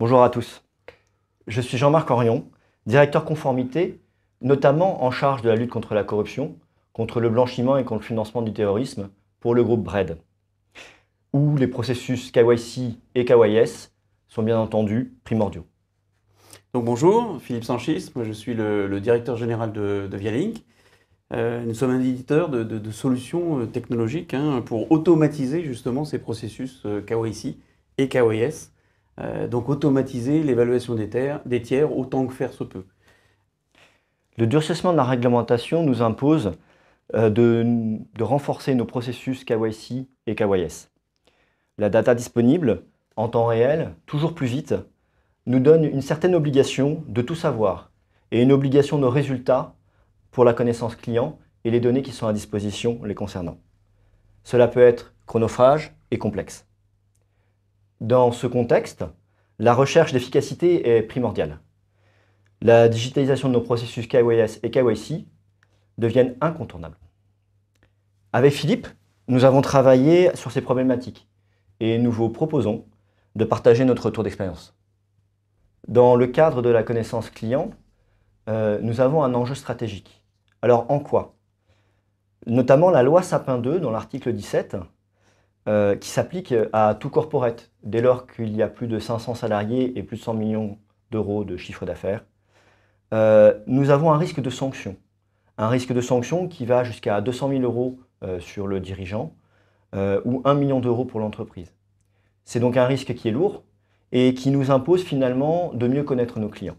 Bonjour à tous. Je suis Jean-Marc Orion, directeur conformité, notamment en charge de la lutte contre la corruption, contre le blanchiment et contre le financement du terrorisme pour le groupe BRED, où les processus KYC et KYS sont bien entendu primordiaux. Donc bonjour, Philippe Sanchis, je suis le, directeur général de, Vialink. Euh, nous sommes un éditeur de, solutions euh, technologiques hein, pour automatiser justement ces processus euh, KYC et KYS euh, donc automatiser l'évaluation des, des tiers autant que faire se peut. Le durcissement de la réglementation nous impose euh, de, renforcer nos processus KYC et KYS. La data disponible, en temps réel, toujours plus vite, nous donne une certaine obligation de tout savoir et une obligation de résultats pour la connaissance client et les données qui sont à disposition les concernant. Cela peut être chronophage et complexe. Dans ce contexte, la recherche d'efficacité est primordiale. La digitalisation de nos processus KYS et KYC deviennent incontournables. Avec Philippe, nous avons travaillé sur ces problématiques et nous vous proposons de partager notre retour d'expérience. Dans le cadre de la connaissance client, euh, nous avons un enjeu stratégique. Alors en quoi Notamment la loi Sapin 2, dans l'article 17, euh, qui s'applique à tout corporate, dès lors qu'il y a plus de 500 salariés et plus de 100 millions d'euros de chiffre d'affaires. Euh, nous avons un risque de sanction. Un risque de sanction qui va jusqu'à 200 000 euros euh, sur le dirigeant ou 1 million d'euros pour l'entreprise. C'est donc un risque qui est lourd et qui nous impose finalement de mieux connaître nos clients.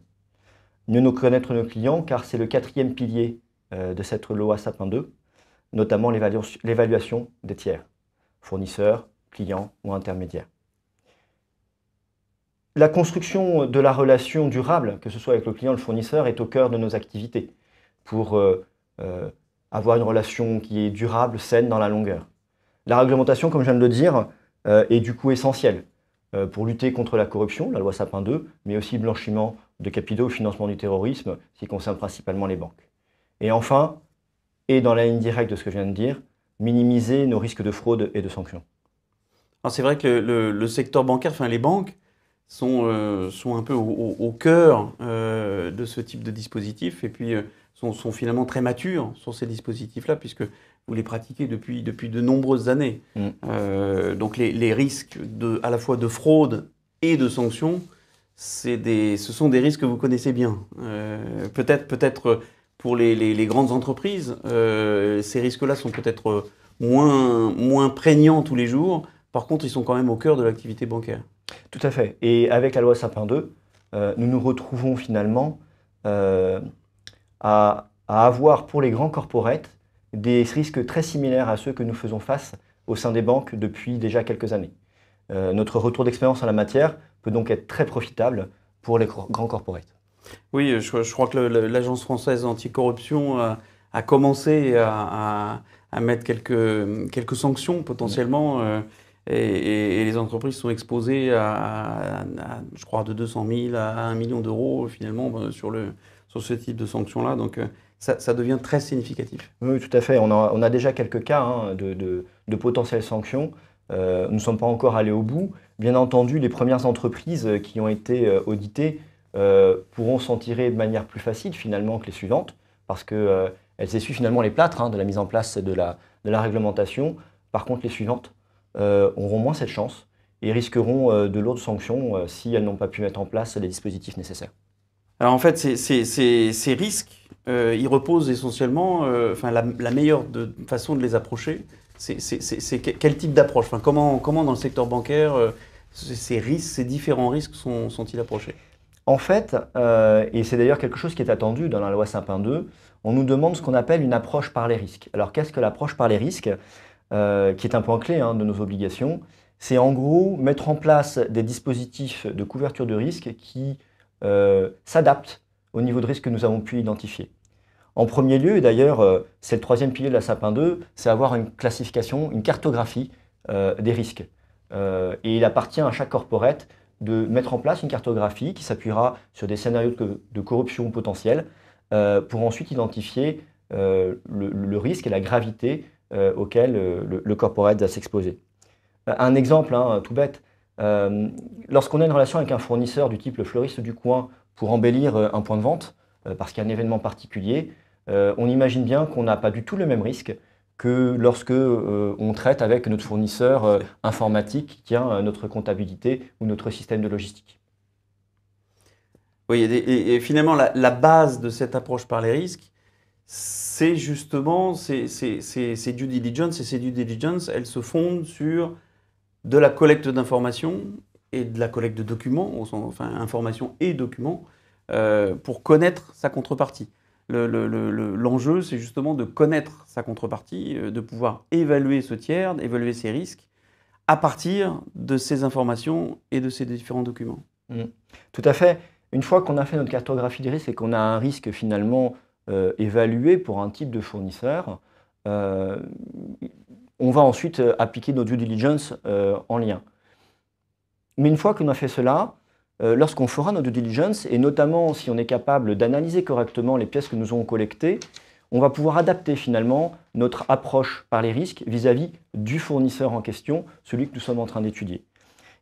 Mieux nous connaître nos clients car c'est le quatrième pilier de cette loi Sapin 2, notamment l'évaluation des tiers fournisseur, client ou intermédiaire. La construction de la relation durable, que ce soit avec le client, ou le fournisseur, est au cœur de nos activités pour euh, euh, avoir une relation qui est durable, saine dans la longueur. La réglementation, comme je viens de le dire, euh, est du coup essentielle pour lutter contre la corruption, la loi Sapin 2, mais aussi blanchiment de capitaux, financement du terrorisme, ce qui concerne principalement les banques. Et enfin, et dans la ligne directe de ce que je viens de dire, minimiser nos risques de fraude et de sanctions. Alors c'est vrai que le, secteur bancaire, enfin les banques, sont, euh, sont un peu au, cœur euh, de ce type de dispositif et puis euh, sont, finalement très matures sur ces dispositifs-là puisque vous les pratiquez depuis, depuis de nombreuses années. Mm. donc les, risques de, à la fois de fraude et de sanctions, des, ce sont des risques que vous connaissez bien. peut-être peut-être pour les, grandes entreprises, euh, ces risques-là sont peut-être euh, moins, moins prégnants tous les jours. Par contre, ils sont quand même au cœur de l'activité bancaire. Tout à fait. Et avec la loi Sapin 2, euh, nous nous retrouvons finalement à, avoir pour les grands corporates des risques très similaires à ceux que nous faisons face au sein des banques depuis déjà quelques années. notre retour d'expérience en la matière peut donc être très profitable pour les grands corporates. Oui, je, crois que l'Agence française anticorruption a, a commencé à, mettre quelques, sanctions potentiellement. Euh, et, les entreprises sont exposées à, je crois, de 200 000 à 1 million d'euros finalement euh, sur, le, sur ce type de sanctions-là. Donc euh, ça, devient très significatif. Oui, tout à fait. On a, déjà quelques cas hein, de, de, potentielles sanctions. nous ne sommes pas encore allés au bout. Bien entendu, les premières entreprises qui ont été auditées euh, pourront s'en tirer de manière plus facile finalement que les suivantes, parce qu'elles euh, essuient finalement les plâtres hein, de la mise en place de la, de la réglementation. Par contre, les suivantes euh, auront moins cette chance et risqueront de lourdes sanctions si elles n'ont pas pu mettre en place les dispositifs nécessaires. Alors en fait, ces, ces, risques, ils reposent essentiellement, enfin la, meilleure de, façon de les approcher, c'est quel type d'approche comment, comment dans le secteur bancaire, ces risques, ces différents risques sont-ils approchés en fait, euh, et c'est d'ailleurs quelque chose qui est attendu dans la loi Sapin 2, on nous demande ce qu'on appelle une approche par les risques. Alors qu'est-ce que l'approche par les risques, euh, qui est un point clé hein, de nos obligations C'est en gros mettre en place des dispositifs de couverture de risques qui euh, s'adaptent au niveau de risque que nous avons pu identifier. En premier lieu, et d'ailleurs c'est le troisième pilier de la Sapin 2, c'est avoir une classification, une cartographie des risques. et il appartient à chaque corporate de mettre en place une cartographie qui s'appuiera sur des scénarios de, corruption potentielle euh, pour ensuite identifier euh, le, risque et la gravité euh, auquel le, corporate va s'exposer. Un exemple hein, tout bête, lorsqu'on a une relation avec un fournisseur du type le fleuriste du coin pour embellir un point de vente, parce qu'il y a un événement particulier, on imagine bien qu'on n'a pas du tout le même risque que lorsque euh, on traite avec notre fournisseur euh, informatique qui tient euh, notre comptabilité ou notre système de logistique. Oui, et, finalement, la, base de cette approche par les risques, c'est justement ces due diligence, et ces due diligence, elles se fondent sur de la collecte d'informations et de la collecte de documents, enfin informations et documents, pour connaître sa contrepartie. L'enjeu, c'est justement de connaître sa contrepartie, euh, de pouvoir évaluer ce tiers, évaluer ses risques à partir de ces informations et de ces différents documents. Mmh. Tout à fait. Une fois qu'on a fait notre cartographie des risques et qu'on a un risque finalement euh, évalué pour un type de fournisseur, euh, on va ensuite appliquer notre due diligence en lien. Mais une fois qu'on a fait cela, euh, lorsqu'on fera notre due diligence, et notamment si on est capable d'analyser correctement les pièces que nous avons collectées, on va pouvoir adapter finalement notre approche par les risques vis-à-vis du fournisseur en question, celui que nous sommes en train d'étudier.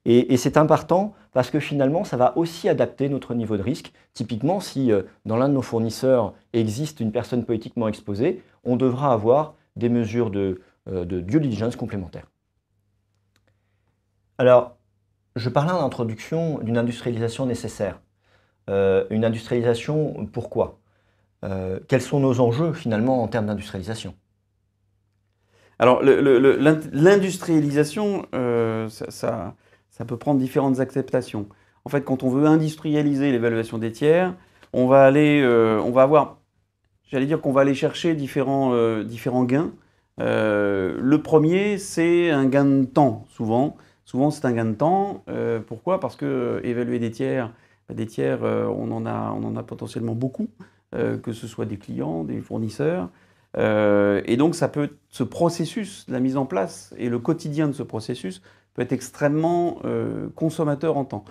Et, c'est important parce que finalement, ça va aussi adapter notre niveau de risque. Typiquement, si euh, dans l'un de nos fournisseurs existe une personne politiquement exposée, on devra avoir des mesures de, euh, de due diligence complémentaires. Alors, je parlais en introduction d'une industrialisation nécessaire. Euh, une industrialisation, pourquoi euh, Quels sont nos enjeux finalement en termes d'industrialisation Alors l'industrialisation, euh, ça, ça, peut prendre différentes acceptations. En fait, quand on veut industrialiser l'évaluation des tiers, on va aller, on va avoir, j'allais dire qu'on va aller chercher différents, différents gains. le premier, c'est un gain de temps, souvent. Souvent, c'est un gain de temps. Euh, pourquoi Parce que euh, évaluer des tiers, des tiers, euh, on, en a, on en a potentiellement beaucoup, que ce soit des clients, des fournisseurs. et donc, ça peut, ce processus, la mise en place et le quotidien de ce processus peut être extrêmement consommateur en temps.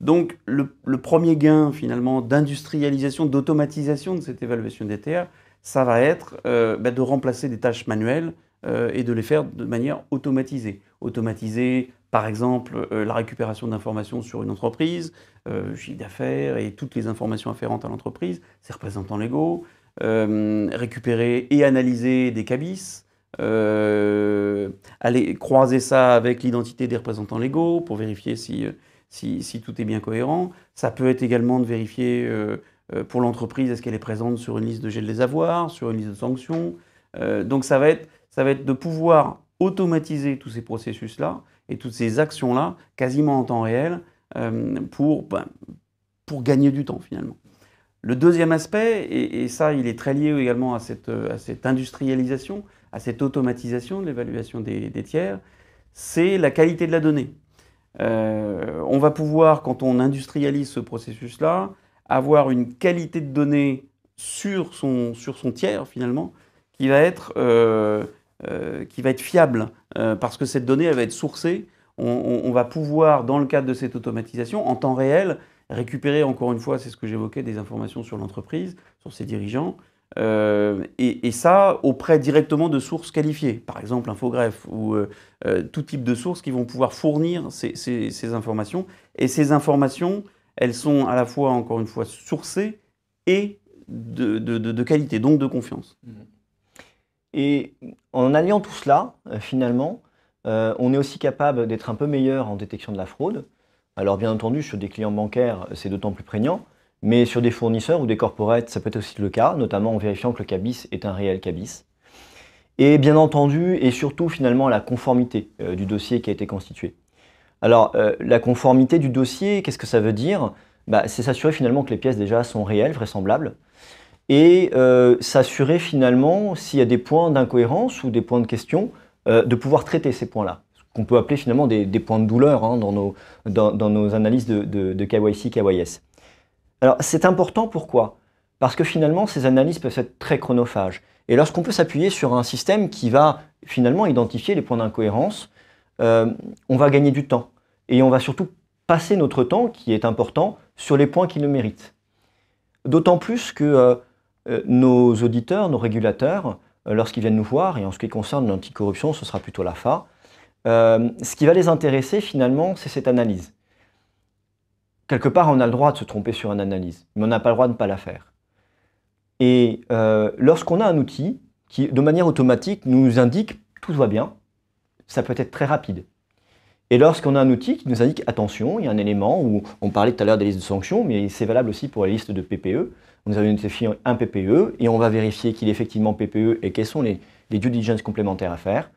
Donc, le, premier gain, finalement, d'industrialisation, d'automatisation de cette évaluation des tiers, ça va être bah, de remplacer des tâches manuelles euh, et de les faire de manière automatisée. Automatiser, par exemple, euh, la récupération d'informations sur une entreprise, euh, chiffre d'affaires et toutes les informations afférentes à l'entreprise, ses représentants légaux, récupérer et analyser des cabis, aller croiser ça avec l'identité des représentants légaux pour vérifier si, si, tout est bien cohérent. Ça peut être également de vérifier pour l'entreprise, est-ce qu'elle est présente sur une liste de gel des avoirs, sur une liste de sanctions Donc ça va être ça va être de pouvoir automatiser tous ces processus-là et toutes ces actions-là quasiment en temps réel euh, pour, ben, pour gagner du temps finalement. Le deuxième aspect, et, ça il est très lié également à cette, euh, cette industrialisation, à cette automatisation de l'évaluation des, tiers, c'est la qualité de la donnée. Euh, on va pouvoir, quand on industrialise ce processus-là, avoir une qualité de données sur son, sur son tiers finalement, qui va être euh, qui va être fiable, euh, parce que cette donnée, elle va être sourcée. On, va pouvoir, dans le cadre de cette automatisation, en temps réel, récupérer, encore une fois, c'est ce que j'évoquais, des informations sur l'entreprise, sur ses dirigeants, euh, et, ça auprès directement de sources qualifiées, par exemple infogreffe ou tout type de sources qui vont pouvoir fournir ces, informations. Et ces informations, elles sont à la fois, encore une fois, sourcées et de, qualité, donc de confiance. Mmh. Et en alliant tout cela, euh, finalement, euh, on est aussi capable d'être un peu meilleur en détection de la fraude. Alors bien entendu, sur des clients bancaires, c'est d'autant plus prégnant, mais sur des fournisseurs ou des corporates, ça peut être aussi le cas, notamment en vérifiant que le CABIS est un réel CABIS. Et bien entendu, et surtout finalement, la conformité euh, du dossier qui a été constitué. Alors, la conformité du dossier, qu'est-ce que ça veut dire bah, C'est s'assurer finalement que les pièces déjà sont réelles, vraisemblables, et euh, s'assurer finalement s'il y a des points d'incohérence ou des points de question, euh, de pouvoir traiter ces points-là. Ce qu'on peut appeler finalement des, points de douleur hein, dans, nos, dans, dans, nos, analyses de, de, de KYC, KYS. Alors c'est important pourquoi Parce que finalement ces analyses peuvent être très chronophages. Et lorsqu'on peut s'appuyer sur un système qui va finalement identifier les points d'incohérence, euh, on va gagner du temps. Et on va surtout passer notre temps, qui est important, sur les points qui le méritent. D'autant plus que euh, nos auditeurs, nos régulateurs, euh, lorsqu'ils viennent nous voir, et en ce qui concerne l'anticorruption, ce sera plutôt la FA, euh, ce qui va les intéresser finalement, c'est cette analyse. Quelque part, on a le droit de se tromper sur une analyse, mais on n'a pas le droit de ne pas la faire. Et lorsqu'on a un outil qui, de manière automatique, nous indique tout va bien, ça peut être très rapide. Et lorsqu'on a un outil qui nous indique attention, il y a un élément où on parlait tout à l'heure des listes de sanctions, mais c'est valable aussi pour les listes de PPE, nous avons un PPE et on va vérifier qu'il est effectivement PPE et quels sont les, due diligence complémentaires à faire.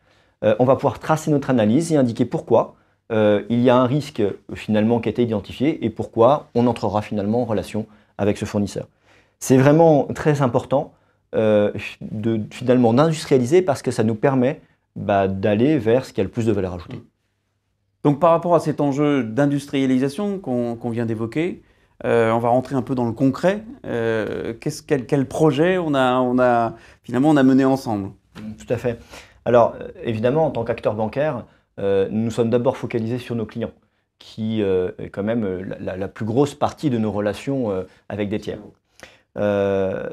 Euh, on va pouvoir tracer notre analyse et indiquer pourquoi euh, il y a un risque finalement qui a été identifié et pourquoi on entrera finalement en relation avec ce fournisseur. C'est vraiment très important euh, de, finalement d'industrialiser parce que ça nous permet bah, d'aller vers ce qui a le plus de valeur ajoutée. Donc par rapport à cet enjeu d'industrialisation qu'on vient d'évoquer, euh, on va rentrer un peu dans le concret. Euh, quel, projet on a, finalement on a mené ensemble Tout à fait. Alors euh, évidemment, en tant qu'acteur bancaire, nous sommes d'abord focalisés sur nos clients, qui est quand même la, plus grosse partie de nos relations avec des tiers. ce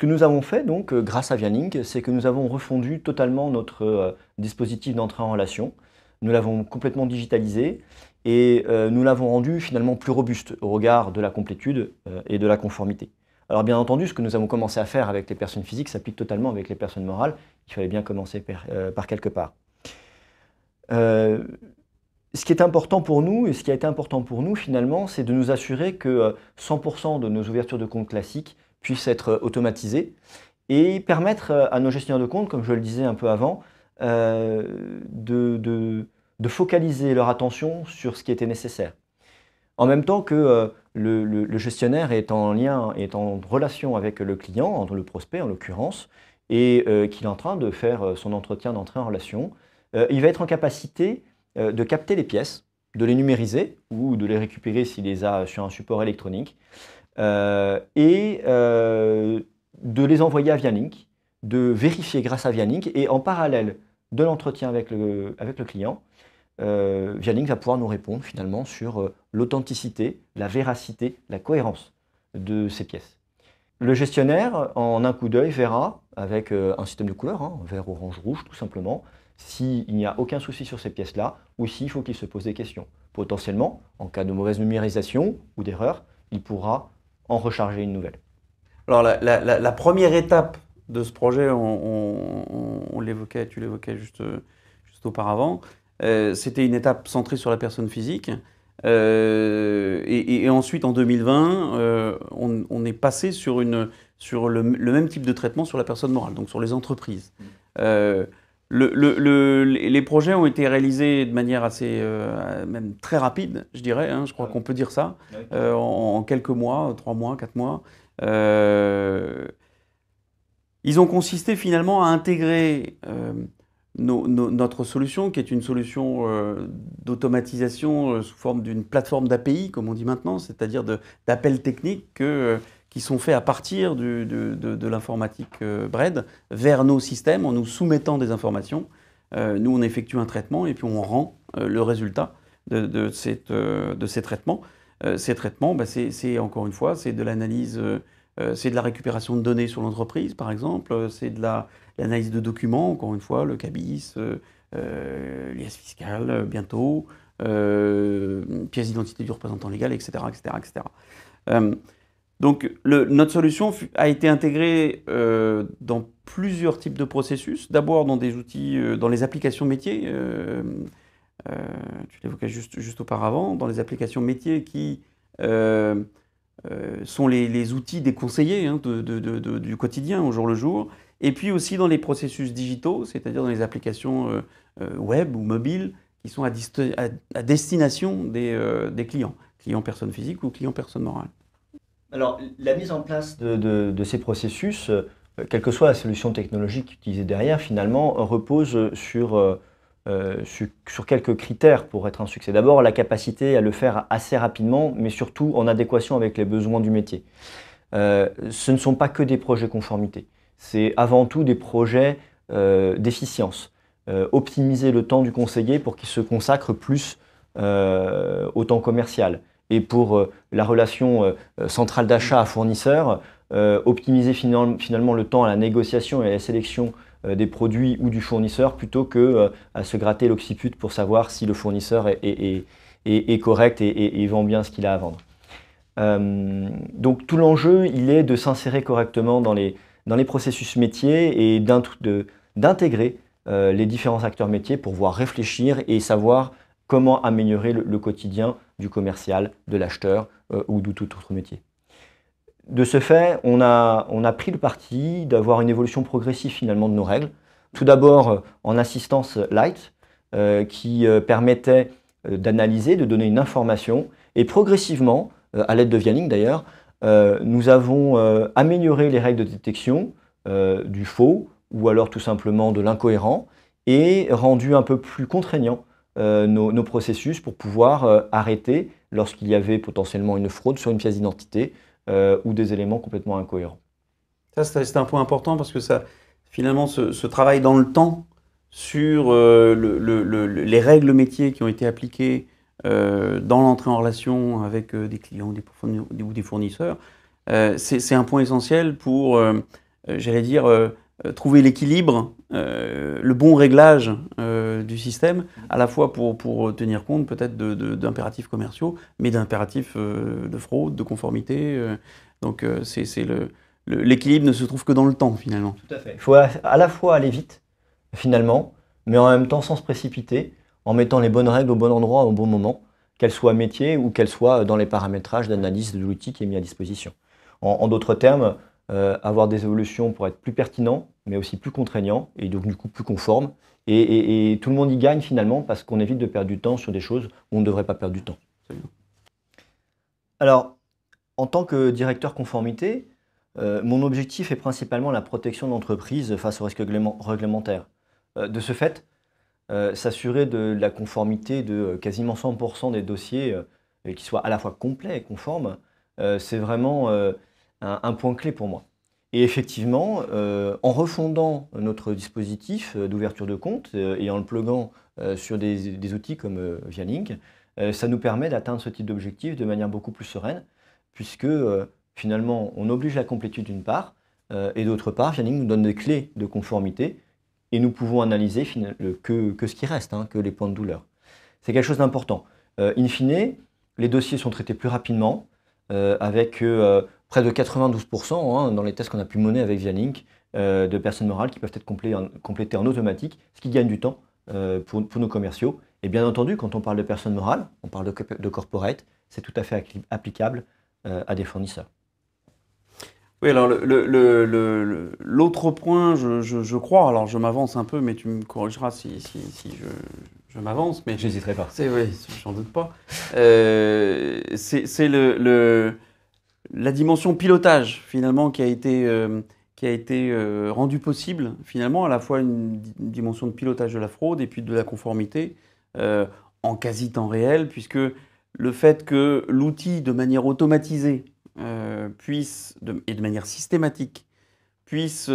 que nous avons fait, donc, grâce à Vianlink, c'est que nous avons refondu totalement notre dispositif d'entrée en relation. Nous l'avons complètement digitalisé et euh, nous l'avons rendu finalement plus robuste au regard de la complétude euh, et de la conformité. Alors bien entendu, ce que nous avons commencé à faire avec les personnes physiques s'applique totalement avec les personnes morales. Il fallait bien commencer par, euh, quelque part. ce qui est important pour nous, et ce qui a été important pour nous finalement, c'est de nous assurer que 100% de nos ouvertures de compte classiques puissent être automatisées et permettre à nos gestionnaires de compte, comme je le disais un peu avant, de de focaliser leur attention sur ce qui était nécessaire. En même temps que euh, le, gestionnaire est en lien, est en relation avec le client, le prospect en l'occurrence, et euh, qu'il est en train de faire euh, son entretien d'entrée en relation, il va être en capacité de capter les pièces, de les numériser ou de les récupérer s'il les a sur un support électronique, et de les envoyer à Vialink, de vérifier grâce à Vialink et en parallèle de l'entretien avec le client, euh, va pouvoir nous répondre finalement sur euh, l'authenticité, la véracité, la cohérence de ces pièces. Le gestionnaire, en un coup d'œil, verra, avec euh, un système de couleurs, hein, vert, orange, rouge tout simplement, s'il n'y a aucun souci sur ces pièces-là ou s'il faut qu'il se pose des questions. Potentiellement, en cas de mauvaise numérisation ou d'erreur, il pourra en recharger une nouvelle. Alors la, première étape de ce projet, on, l'évoquait, tu l'évoquais juste, euh, juste auparavant, euh, c'était une étape centrée sur la personne physique. Euh, et, ensuite, en 2020, euh, on, est passé sur, le, même type de traitement sur la personne morale, donc sur les entreprises. Mm. les projets ont été réalisés de manière assez, même très rapide, je dirais. Hein, je crois ah qu'on peut dire ça, ah en, en, quelques mois, trois mois, quatre mois. ils ont consisté finalement à intégrer notre solution, qui est une solution euh, d'automatisation euh, sous forme d'une plateforme d'API, comme on dit maintenant, c'est-à-dire d'appels techniques que, euh, qui sont faits à partir de, l'informatique BRED vers nos systèmes en nous soumettant des informations. nous, on effectue un traitement et puis on rend le résultat de, de ces traitements. ces traitements, bah, c'est encore une fois, c'est de l'analyse euh, c'est de la récupération de données sur l'entreprise, par exemple, euh, c'est de l'analyse de documents, encore une fois, le CABIS, euh, euh fiscale, bientôt, pièce d'identité du représentant légal, etc. etc., donc notre solution a été intégrée dans plusieurs types de processus. D'abord dans des outils, dans les applications métiers. tu l'évoquais juste auparavant, dans les applications métiers qui euh, sont les, outils des conseillers hein, de, du quotidien au jour le jour, et puis aussi dans les processus digitaux, c'est-à-dire dans les applications euh, euh, web ou mobiles qui sont à, à, destination des, clients, clients personnes physiques ou clients personnes morales. Alors, la mise en place de, ces processus, quelle que soit la solution technologique utilisée derrière, finalement, repose sur euh, sur, quelques critères pour être un succès. D'abord, la capacité à le faire assez rapidement, mais surtout en adéquation avec les besoins du métier. Euh, ce ne sont pas que des projets conformité, c'est avant tout des projets euh, d'efficience. optimiser le temps du conseiller pour qu'il se consacre plus au temps commercial et pour la relation centrale d'achat à fournisseur, optimiser finalement le temps à la négociation et à la sélection euh, des produits ou du fournisseur plutôt que euh, à se gratter l'occiput pour savoir si le fournisseur est, correct et, vend bien ce qu'il a à vendre. Euh, donc tout l'enjeu, il est de s'insérer correctement dans les, processus métiers et d'intégrer les différents acteurs métiers pour voir réfléchir et savoir comment améliorer le, quotidien du commercial, de l'acheteur ou de tout autre métier. De ce fait, on a, pris le parti d'avoir une évolution progressive finalement de nos règles. Tout d'abord euh, en assistance light, euh, qui euh, permettait d'analyser, de donner une information, et progressivement, à l'aide de Vianing d'ailleurs, nous avons amélioré les règles de détection du faux ou alors tout simplement de l'incohérent et rendu un peu plus contraignant nos, processus pour pouvoir arrêter lorsqu'il y avait potentiellement une fraude sur une pièce d'identité euh, ou des éléments complètement incohérents. Ça, c'est un point important parce que ça, finalement, ce, travail dans le temps sur euh, le, les règles métiers qui ont été appliquées euh, dans l'entrée en relation avec des clients ou des fournisseurs, c'est un point essentiel pour, j'allais dire, euh, trouver l'équilibre, euh, le bon réglage euh, du système, à la fois pour, pour tenir compte peut-être d'impératifs commerciaux, mais d'impératifs de fraude, de conformité. donc c'est le l'équilibre ne se trouve que dans le temps finalement. Tout à fait. Il faut à, la fois aller vite finalement, mais en même temps sans se précipiter, en mettant les bonnes règles au bon endroit au bon moment, qu'elles soient métier ou qu'elles soient dans les paramétrages d'analyse de l'outil qui est mis à disposition. En, en d'autres termes, euh, avoir des évolutions pour être plus pertinent, mais aussi plus contraignant, et donc du coup plus conforme. Et, tout le monde y gagne finalement parce qu'on évite de perdre du temps sur des choses où on ne devrait pas perdre du temps. Alors, en tant que directeur conformité, euh, mon objectif est principalement la protection de l'entreprise face au risques réglementaire. Euh, de ce fait, s'assurer de la conformité de quasiment 100% des dossiers qui soient à la fois complets et conformes, c'est vraiment un, point clé pour moi. Et effectivement, euh, en refondant notre dispositif euh, d'ouverture de compte euh, et en le pluguant sur des, outils comme Vialink, ça nous permet d'atteindre ce type d'objectif de manière beaucoup plus sereine, puisque finalement, on oblige la complétude d'une part, et d'autre part, Vialink nous donne des clés de conformité, et nous pouvons analyser que, que ce qui reste, hein, que les points de douleur. C'est quelque chose d'important. in fine, les dossiers sont traités plus rapidement, avec près de 92% hein, dans les tests qu'on a pu mener avec Vialink euh, de personnes morales qui peuvent être complétées en automatique, ce qui gagne du temps euh, pour, nos commerciaux. Et bien entendu, quand on parle de personnes morales, on parle de, de corporate, c'est tout à fait applicable euh, à des fournisseurs. Oui, alors l'autre point, je, crois, alors je m'avance un peu, mais tu me corrigeras si, je, m'avance. mais J'hésiterai pas. oui, j'en doute pas. c'est le, la dimension pilotage finalement qui a été, euh, qui a été euh, rendue possible, finalement à la fois une, dimension de pilotage de la fraude et puis de la conformité euh, en quasi temps réel, puisque le fait que l'outil de manière automatisée puisse, et de manière systématique, puisse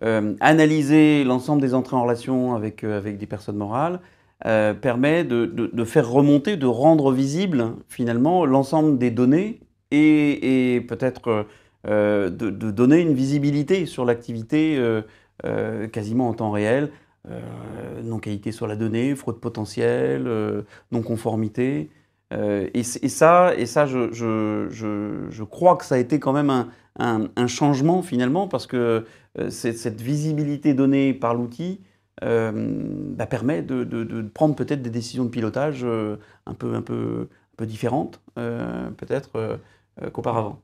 analyser l'ensemble des entrées en relation avec, avec des personnes morales, permet de faire remonter, de rendre visible finalement l'ensemble des données et, peut-être euh, de, donner une visibilité sur l'activité euh, euh, quasiment en temps réel, non-qualité sur la donnée, fraude potentielle, non-conformité. et, et, ça, et ça je, je, je, crois que ça a été quand même un, un, changement finalement, parce que cette visibilité donnée par l'outil bah, permet de, prendre peut-être des décisions de pilotage un peu, un, peu, un peu différentes, peut-être. Euh, qu'auparavant.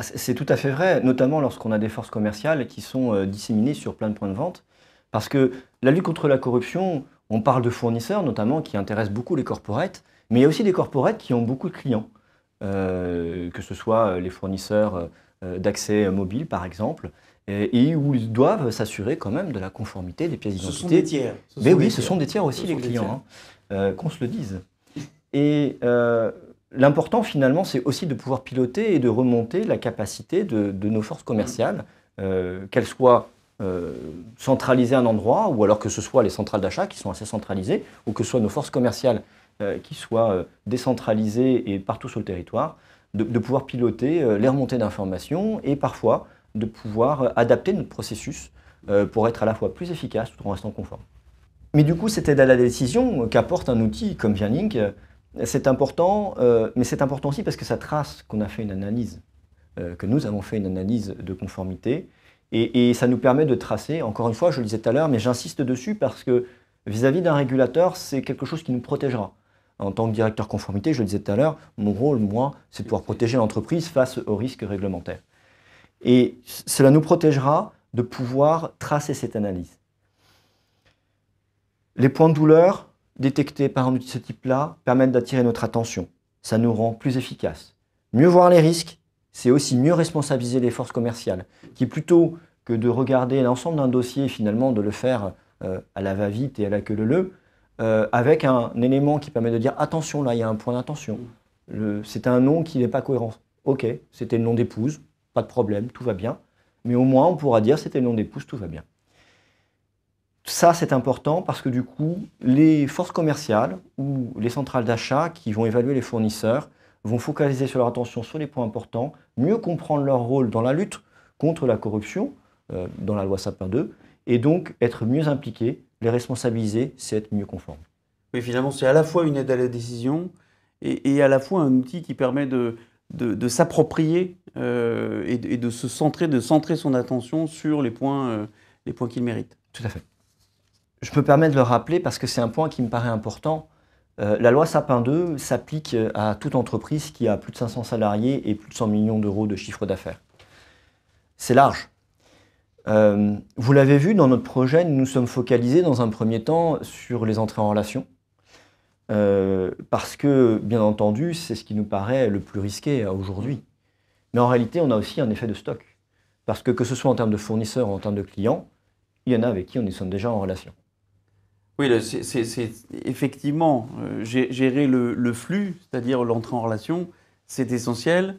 c'est tout à fait vrai, notamment lorsqu'on a des forces commerciales qui sont euh, disséminées sur plein de points de vente. Parce que la lutte contre la corruption, on parle de fournisseurs notamment qui intéressent beaucoup les corporates, mais il y a aussi des corporates qui ont beaucoup de clients, euh, que ce soit les fournisseurs d'accès mobile par exemple, et, où ils doivent s'assurer quand même de la conformité des pièces d'identité. Ce sont des tiers. mais oui, ce sont des tiers aussi les clients, hein. qu'on se le dise. Et l'important finalement, c'est aussi de pouvoir piloter et de remonter la capacité de, nos forces commerciales, mm. euh, qu'elles soient euh, centralisées à un endroit, ou alors que ce soit les centrales d'achat qui sont assez centralisées, ou que ce soit nos forces commerciales euh, qui soient décentralisées et partout sur le territoire, de, pouvoir piloter les remontées d'informations et parfois de pouvoir adapter notre processus pour être à la fois plus efficace tout en restant conforme. Mais du coup, c'était la décision qu'apporte un outil comme Vianlink c'est important, euh, mais c'est important aussi parce que ça trace qu'on a fait une analyse, euh, que nous avons fait une analyse de conformité, et, et, ça nous permet de tracer, encore une fois, je le disais tout à l'heure, mais j'insiste dessus parce que vis-à-vis d'un régulateur, c'est quelque chose qui nous protégera. En tant que directeur conformité, je le disais tout à l'heure, mon rôle, moi, c'est de pouvoir protéger l'entreprise face aux risques réglementaires. Et cela nous protégera de pouvoir tracer cette analyse. Les points de douleur, détectés par un outil de ce type-là permettent d'attirer notre attention. Ça nous rend plus efficaces. Mieux voir les risques, c'est aussi mieux responsabiliser les forces commerciales, qui plutôt que de regarder l'ensemble d'un dossier et finalement de le faire euh, à la va-vite et à la queue le euh, avec un, un, élément qui permet de dire attention, là il y a un point d'attention. C'est un nom qui n'est pas cohérent. Ok, c'était le nom d'épouse, pas de problème, tout va bien. Mais au moins on pourra dire c'était le nom d'épouse, tout va bien ça, c'est important parce que du coup, les forces commerciales ou les centrales d'achat qui vont évaluer les fournisseurs vont focaliser sur leur attention sur les points importants, mieux comprendre leur rôle dans la lutte contre la corruption, euh, dans la loi Sapin 2, et donc être mieux impliqués, les responsabiliser, c'est être mieux conforme. Oui, finalement, c'est à la fois une aide à la décision et, à la fois un outil qui permet de, de, s'approprier euh, et, de, se centrer, de centrer son attention sur les points, euh, les points qu'il mérite. Tout à fait je me permets de le rappeler parce que c'est un point qui me paraît important. Euh, la loi Sapin 2 s'applique euh, à toute entreprise qui a plus de 500 salariés et plus de 100 millions d'euros de chiffre d'affaires. C'est large. Euh, vous l'avez vu, dans notre projet, nous nous sommes focalisés dans un premier temps sur les entrées en relation. parce que, bien entendu, c'est ce qui nous paraît le plus risqué aujourd'hui. Mais en réalité, on a aussi un effet de stock. Parce que que ce soit en termes de fournisseurs ou en termes de clients, il y en a avec qui on est sommes déjà en relation. Oui, c'est effectivement euh, gérer le, flux, c'est-à-dire l'entrée en relation, c'est essentiel.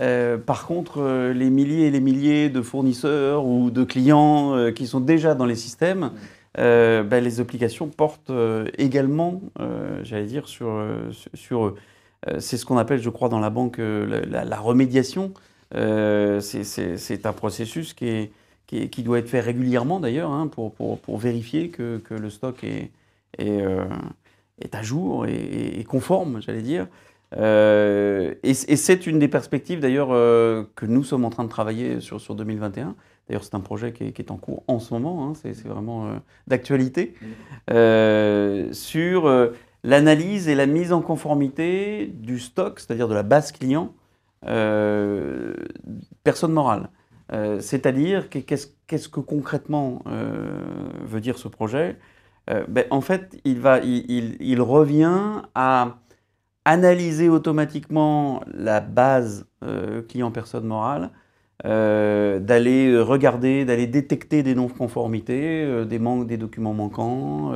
Euh, par contre, euh, les milliers et les milliers de fournisseurs ou de clients qui sont déjà dans les systèmes, ben, les applications portent également, j'allais dire, sur, sur c'est ce qu'on appelle, je crois, dans la banque, la, remédiation. c'est un processus qui est, qui, doit être fait régulièrement d'ailleurs hein, pour, pour, pour, vérifier que, que, le stock est, est, euh, à jour et, conforme, j'allais dire. Euh, et, c'est une des perspectives d'ailleurs euh, que nous sommes en train de travailler sur, sur 2021. D'ailleurs, c'est un projet qui est, en cours en ce moment, hein, c'est vraiment d'actualité, sur l'analyse et la mise en conformité du stock, c'est-à-dire de la base client, personne morale. Euh, c'est-à-dire, qu'est-ce que concrètement euh, veut dire ce projet euh, ben, En fait, il, va, il, revient à analyser automatiquement la base client-personne morale, d'aller regarder, d'aller détecter des non-conformités, des manques, des documents manquants,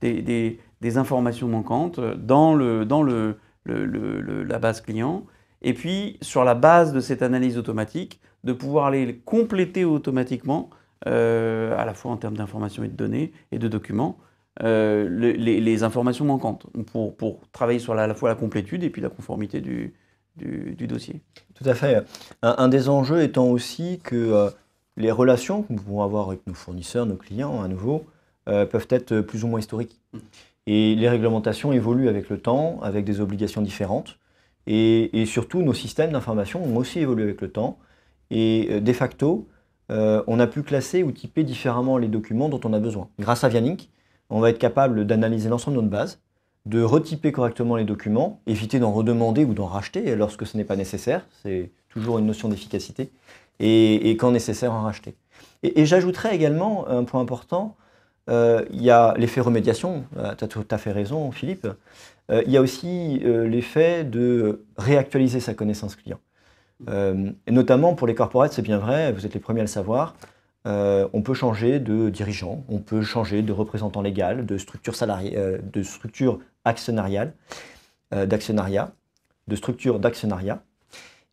des, informations manquantes dans, la base client et puis sur la base de cette analyse automatique, de pouvoir les compléter automatiquement, euh, à la fois en termes d'informations et de données et de documents, euh, les, informations manquantes, pour, pour travailler sur la, à la fois la complétude et puis la conformité du, du, dossier. Tout à fait. Un, des enjeux étant aussi que euh, les relations que nous pouvons avoir avec nos fournisseurs, nos clients à nouveau, peuvent être plus ou moins historiques. Mm. Et les réglementations évoluent avec le temps, avec des obligations différentes. Et, surtout, nos systèmes d'information ont aussi évolué avec le temps. Et euh, de facto, euh, on a pu classer ou typer différemment les documents dont on a besoin. Grâce à Vianink, on va être capable d'analyser l'ensemble de notre base, de retyper correctement les documents, éviter d'en redemander ou d'en racheter lorsque ce n'est pas nécessaire. C'est toujours une notion d'efficacité. Et, quand nécessaire, en racheter. Et, j'ajouterais également un point important, euh, il y a l'effet remédiation, tu as tout à fait raison Philippe, euh, il y a aussi euh, l'effet de réactualiser sa connaissance client. Euh, notamment pour les corporates, c'est bien vrai, vous êtes les premiers à le savoir. on peut changer de dirigeant, on peut changer de représentant légal, de structure, de structure actionnariale, d'actionnariat, de structure d'actionnariat.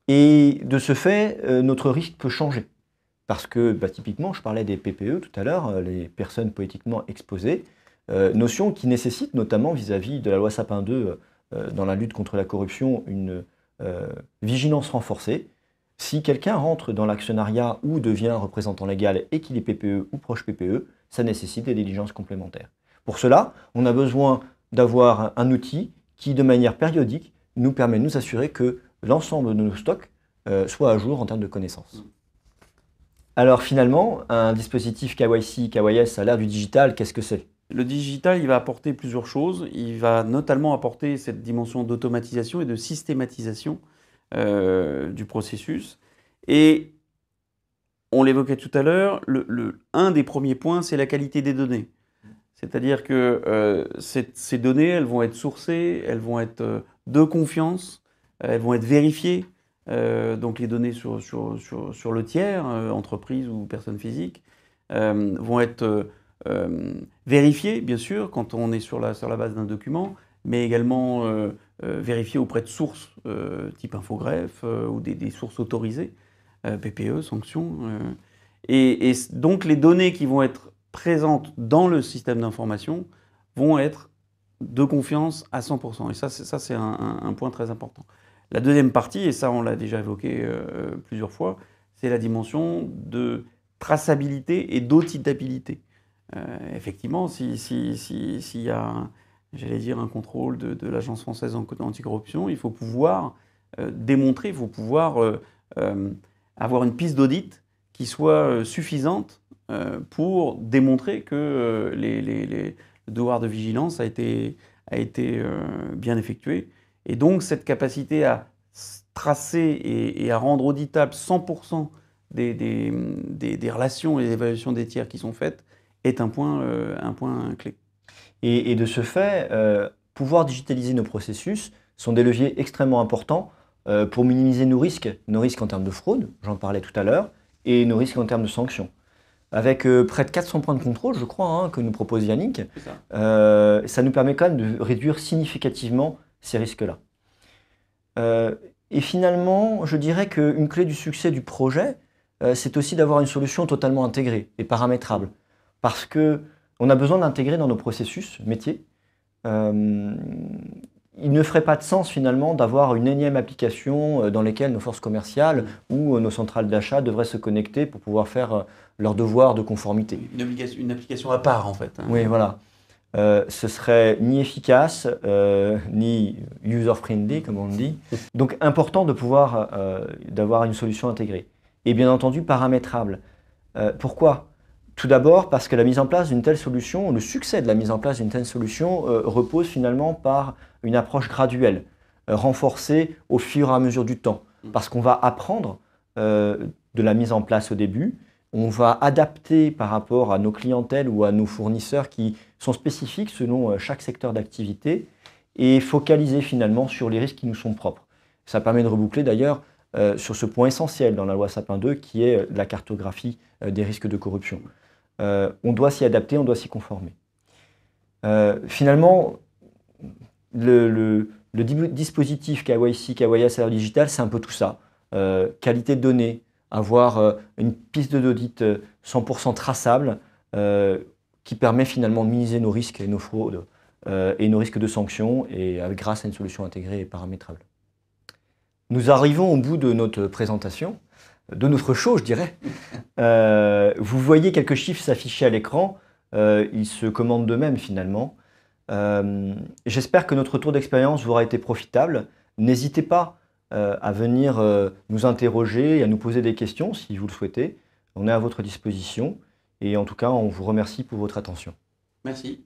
Et de ce fait, notre risque peut changer. Parce que bah, typiquement, je parlais des PPE tout à l'heure, les personnes politiquement exposées, euh, notion qui nécessite notamment vis-à-vis de la loi Sapin 2 euh, dans la lutte contre la corruption une euh, vigilance renforcée. Si quelqu'un rentre dans l'actionnariat ou devient représentant légal et qu'il est PPE ou proche PPE, ça nécessite des diligences complémentaires. Pour cela, on a besoin d'avoir un outil qui, de manière périodique, nous permet de nous assurer que l'ensemble de nos stocks soit à jour en termes de connaissances. Alors finalement, un dispositif KYC, KYS à l'ère du digital, qu'est-ce que c'est le digital, il va apporter plusieurs choses. Il va notamment apporter cette dimension d'automatisation et de systématisation euh, du processus. Et on l'évoquait tout à l'heure, un des premiers points, c'est la qualité des données. C'est-à-dire que euh, ces données, elles vont être sourcées, elles vont être euh, de confiance, elles vont être vérifiées. donc les données sur, sur le tiers, entreprise ou personne physique, vont être euh, vérifier, bien sûr, quand on est sur la, sur la base d'un document, mais également euh, euh, vérifier auprès de sources type infogreffe ou des, sources autorisées, PPE, sanctions. Et, donc les données qui vont être présentes dans le système d'information vont être de confiance à 100%. Et ça, c'est un, point très important. La deuxième partie, et ça on l'a déjà évoqué plusieurs fois, c'est la dimension de traçabilité et d'auditabilité. Euh, effectivement, s'il si, y a, un, j'allais dire, un contrôle de, l'Agence française anticorruption, il faut pouvoir euh, démontrer, il faut pouvoir euh, avoir une piste d'audit qui soit suffisante pour démontrer que les, les, le devoir de vigilance a été, a été bien effectué. Et donc cette capacité à tracer et, à rendre auditable 100% des, des, des, relations et des évaluations des tiers qui sont faites est un point, euh, un point clé. Et, de ce fait, euh, pouvoir digitaliser nos processus sont des leviers extrêmement importants euh, pour minimiser nos risques, nos risques en termes de fraude, j'en parlais tout à l'heure, et nos risques en termes de sanctions. Avec près de 400 points de contrôle, je crois, hein, que nous propose Yannick, ça. nous permet quand même de réduire significativement ces risques-là. et finalement, je dirais qu'une clé du succès du projet, c'est aussi d'avoir une solution totalement intégrée et paramétrable parce que on a besoin d'intégrer dans nos processus métiers. Euh, il ne ferait pas de sens finalement d'avoir une énième application euh, dans laquelle nos forces commerciales ou euh, nos centrales d'achat devraient se connecter pour pouvoir faire leur devoir de conformité. Une, application à part en fait. Hein. Oui, voilà. Euh, ce serait ni efficace, ni user-friendly, comme on le dit. Donc important de pouvoir d'avoir une solution intégrée. Et bien entendu paramétrable. pourquoi tout d'abord parce que la mise en place d'une telle solution, le succès de la mise en place d'une telle solution euh, repose finalement par une approche graduelle, euh, renforcée au fur et à mesure du temps. Mm. Parce qu'on va apprendre euh, de la mise en place au début, on va adapter par rapport à nos clientèles ou à nos fournisseurs qui sont spécifiques selon chaque secteur d'activité et focaliser finalement sur les risques qui nous sont propres. Ça permet de reboucler d'ailleurs sur ce point essentiel dans la loi Sapin 2 qui est la cartographie des risques de corruption. Euh, on doit s'y adapter, on doit s'y conformer. Euh, finalement, le, dispositif KYC, KYA, salaire digital, c'est un peu tout ça. Euh, qualité de données, avoir une piste d'audit 100% traçable qui permet finalement de minimiser nos risques et nos fraudes et nos risques de sanctions et grâce à une solution intégrée et paramétrable. Nous arrivons au bout de notre présentation de notre show, je dirais. Euh, vous voyez quelques chiffres s'afficher à l'écran. Euh, ils se commandent d'eux-mêmes finalement. Euh, j'espère que notre tour d'expérience vous aura été profitable. N'hésitez pas à venir nous interroger et à nous poser des questions si vous le souhaitez. On est à votre disposition. Et en tout cas, on vous remercie pour votre attention. Merci.